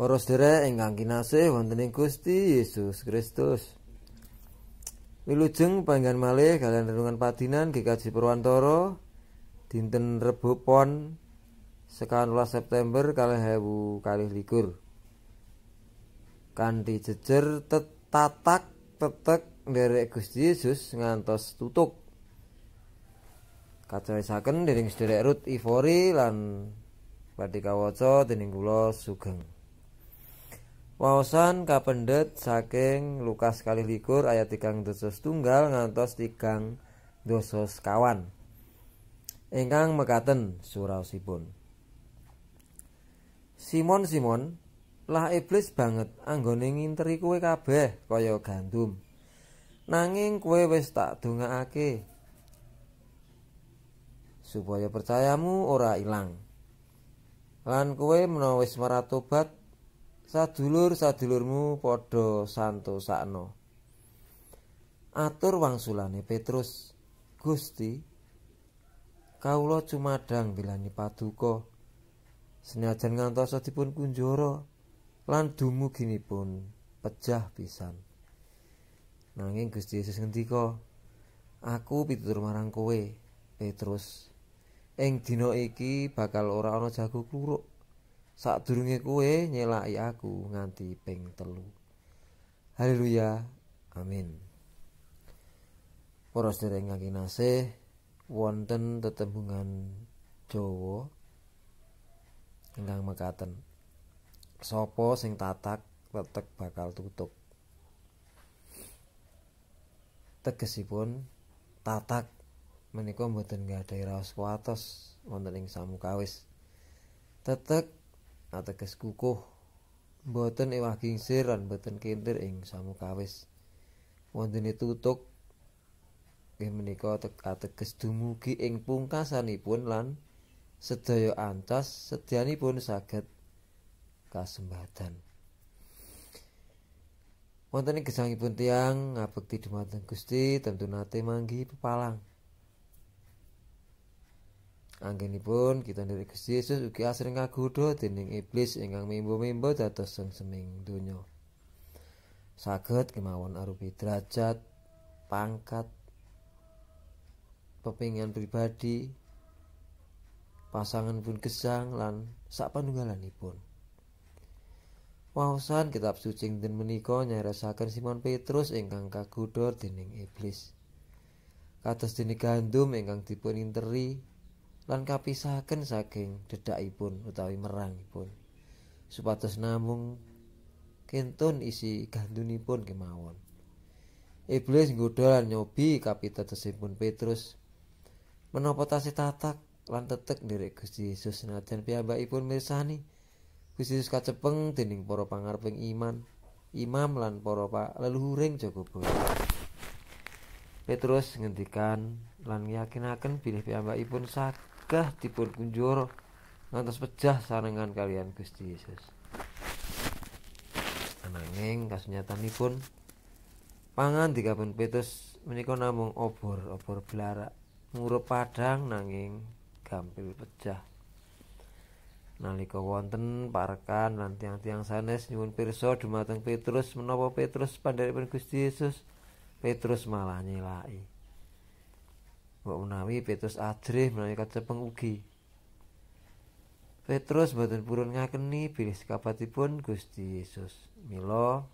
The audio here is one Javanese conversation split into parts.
Para sedherek ingkang kinasih wonten ing Gusti Yesus Kristus. Wilujeng panggen malih kalian renungan padinan GKJ Purwantoro dinten Rebo Pon 19 September 2021. Kanti jejer tetatak tetek nderek Gusti Yesus ngantos tutuk. Kacawisaken dening sedherek Rut Ivory lan Badi Kawoco dening kula Sugeng. Wawasan kapendet saking Lukas kali likur ayat tigang dosos tunggal ngantos tigang dosos kawan. Engkang mekaten surausipun. Simon Simon lah iblis banget anggone nginteri kue kabeh kaya gandum. Nanging kue wis tak dongaake supaya percayamu ora ilang. Lan kue menawis meratobat sadulur-sadulurmu padha santosakno. Atur wangsulane Petrus. Gusti, kawula cumadang bilani paduka. Senajan ngantos dipun kunjoro lan dumuginipun pejah pisan. Nanging Gusti Yesus "Aku pitutur marang kowe, Petrus, ing dina iki bakal ora ana jago kluruk." sadurunge kue nyelai aku nganti peng telu haleluya amin Poros sedherek ingkang kinasih wonten tetembungan Jawa ingkang mekaten Sopo sing tatak tetek bakal tutup tegesipun tatak menika mboten nggadahi raos kuatos wonten ing samukawis tetek ateges kukuh boten ewah gingsir lan boten kentir ing samukawis wondene tutuk nggih menika ateges dumugi ing pungkasanipun lan sedaya antas sedyanipun saged kasembadan wonten gesangipun tiang ngabekti dumateng Gusti tentu nate manggi pepalang Anggenipun kita dari Gusti Yesus ugi asring kagodha dening iblis ingkang mimbo-mimbo dados sengseming donya. Saged kemawon arupi derajat, pangkat, pepingan pribadi, pasangan pun gesang lan sak panunggalanipun. Wawasan kitab suci dan menika nyaresaken Simon Petrus ingkang kagodha dening iblis. Kados dene gandum ingkang dipun interi lan kapisahaken saking dedakipun utawi merangipun supados namung kentun isi gandunipun kemawon iblis nggodha lan nyobi kapitadosanipun Petrus menapa tasih tatak lan tetek nderek Gusti Yesus senajan piyambakipun mirsani Gusti Yesus kacepeng dening para pangareping iman imam lan para pak leluhuring jaga basa. Petrus ngendikan lan yakinaken bilih piyambakipun sak gagah dipun kunjur ngantos pejah sarengan kalian Gusti Yesus. Ananging kasunyatanipun pangan dikabun Petrus menika namung obor-obor belarak ngurup padang nanging gampil pejah. Nalika wonten parekan lan tiang-tiang sanes nyuwun pirsa dumateng Petrus menapa Petrus pun Gusti Yesus Petrus malah nyilai. Mbok Petrus adreh menawi kacepeng ugi. Petrus boten purun ngakeni bilih sekabatipun Gusti Yesus. Mila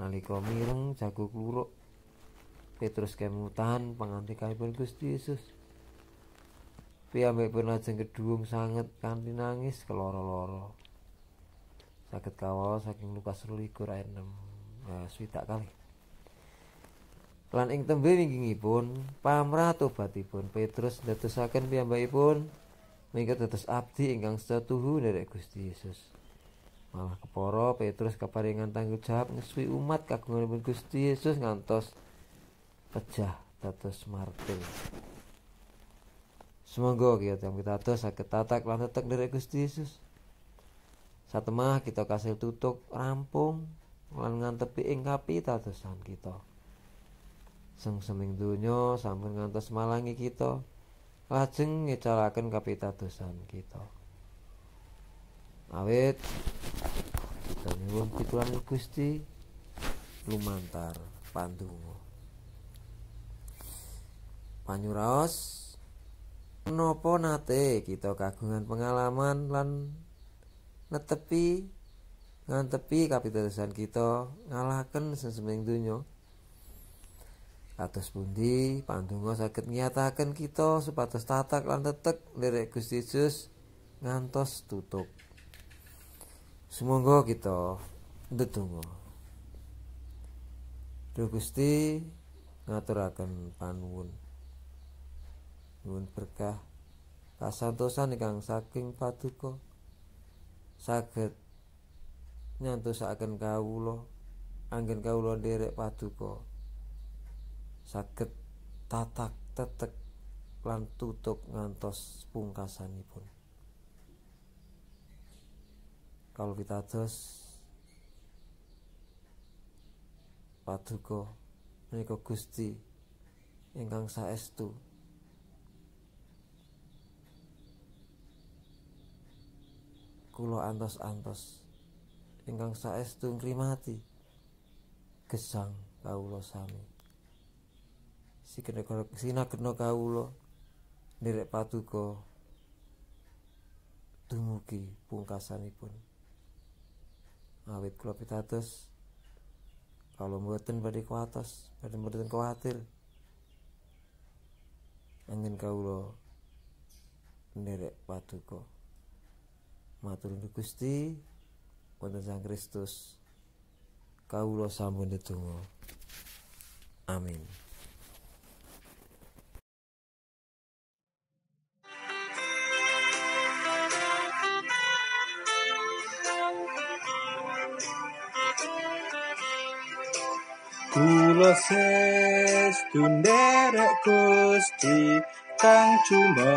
nalika mireng jago kluruk Petrus kemutan pengganti Gusti Yesus. Piyambak pun ajeng gedung sangat kanti nangis keloro-loro. Sakit kawal saking lukas rulikur ayat 6. Lan ing tembe winggingipun pamrah tobatipun Petrus ndadosaken piyambakipun menika dados abdi ingkang setuhu nderek Gusti Yesus. Malah keporo Petrus keparingan tanggung jawab ngesui umat kagunganipun Gusti Yesus ngantos pejah dados martir. Semoga kita kita atus sakit tatak lan tetek dari Gusti Yesus. Satemah kita kasih tutup rampung lan ngantepi ing tatusan kita. Sang seming donya sampun ngantos malangi kita. Lajeng ngecalaken kapitadosan kita. Awit kita nyuwun pitulan Gusti lumantar pandonga. Panyuraos Nopo nate kita kagungan pengalaman lan netepi ngantepi kapitadosan kita ngalahkan seseming donya atas pundi pantungo sakit nyataken kita supados tatak lan tetek lirik Gusti Yesus ngantos tutup. semoga kita ndedonga. Duh Gusti ngaturaken panuwun. Nuwun berkah kasantosan ingkang saking paduka saged nyantosaken kawula anggen kawula nderek paduka. saged tatak tetek lan tutuk ngantos pungkasanipun kalau kita terus paduka menika Gusti ingkang saestu Kulo antos-antos ingkang saestu ngrimati gesang kawula sami sinagena kawula nderek paduka dumugi pungkasanipun awit kula pitados kalau mboten badhe kuatos badhe mboten kuatir, angin kawula nderek paduka matur nuwun Gusti wonten Sang Kristus kawula sampun tetunggu amin Kulo sestu nderek kusti Kang cuma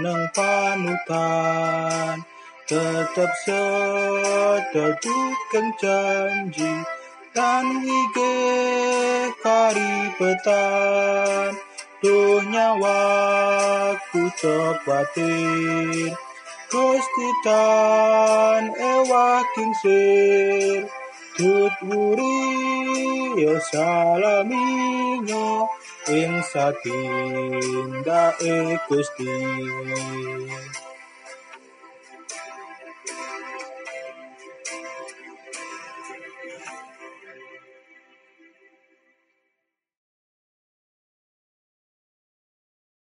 neng panutan Tetap seda dukeng janji Kan wige kari petan Tuh nyawaku cokwatir Kusti tan ewa kinsir Tuturiyo sa laminyo in sa tinda e